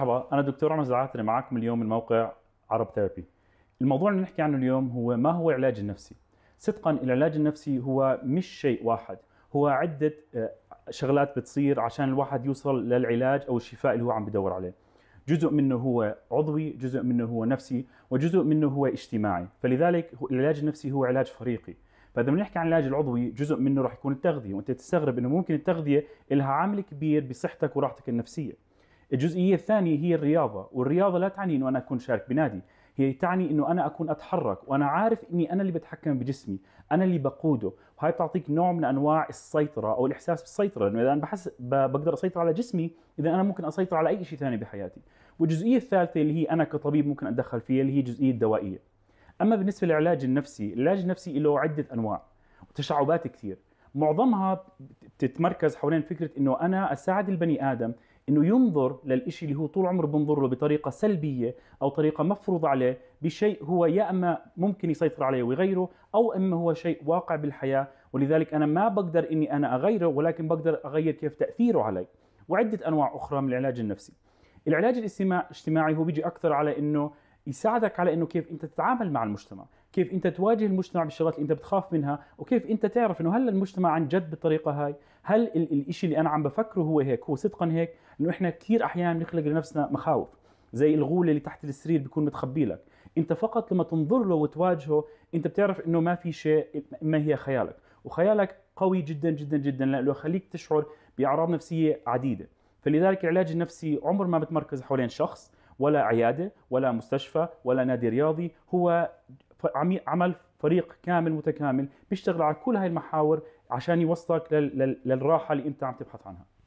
مرحبا أنا دكتور عمر زعاتري معكم اليوم من موقع عرب ثيرابي الموضوع اللي نحكي عنه اليوم هو ما هو العلاج النفسي صدقا العلاج النفسي هو مش شيء واحد هو عدة آه، شغلات بتصير عشان الواحد يوصل للعلاج أو الشفاء اللي هو عم بدور عليه جزء منه هو عضوي جزء منه هو نفسي وجزء منه هو اجتماعي فلذلك العلاج النفسي هو علاج فريقي فاذا بنحكي عن العلاج العضوي جزء منه راح يكون التغذيه وانت تستغرب انه ممكن التغذيه لها عامل كبير بصحتك وراحتك النفسيه الجزئيه الثانيه هي الرياضه والرياضه لا تعني انه انا اكون شارك بنادي هي تعني انه انا اكون اتحرك وانا عارف اني انا اللي بتحكم بجسمي انا اللي بقوده وهي بتعطيك نوع من انواع السيطره او الاحساس بالسيطره لانه اذا انا بحس بقدر اسيطر على جسمي اذا انا ممكن اسيطر على اي شيء ثاني بحياتي والجزئيه الثالثه اللي هي انا كطبيب ممكن اتدخل فيها اللي هي الجزئيه الدوائيه اما بالنسبه للعلاج النفسي العلاج النفسي له عده انواع وتشعبات كثير معظمها بتتمركز حوالين فكره انه انا اساعد البني ادم انه ينظر للإشي اللي هو طول عمره بنظر له بطريقه سلبيه او طريقه مفروضه عليه بشيء هو يا اما ممكن يسيطر عليه ويغيره او اما هو شيء واقع بالحياه ولذلك انا ما بقدر اني انا اغيره ولكن بقدر اغير كيف تاثيره علي وعده انواع اخرى من العلاج النفسي العلاج الاجتماعي هو بيجي اكثر على انه يساعدك على انه كيف انت تتعامل مع المجتمع كيف انت تواجه المجتمع بالشغلات اللي انت بتخاف منها وكيف انت تعرف انه هل المجتمع عن جد بالطريقه هاي هل الشيء اللي انا عم بفكره هو هيك هو صدقا هيك انه احنا كثير احيانا بنخلق لنفسنا مخاوف زي الغول اللي تحت السرير بيكون متخبي لك انت فقط لما تنظر له وتواجهه انت بتعرف انه ما في شيء ما هي خيالك وخيالك قوي جدا جدا جدا لانه خليك تشعر باعراض نفسيه عديده فلذلك العلاج النفسي عمر ما بتمركز حوالين شخص ولا عياده ولا مستشفى ولا نادي رياضي هو عمل فريق كامل متكامل بيشتغل على كل هاي المحاور عشان يوصلك للراحه اللي انت عم تبحث عنها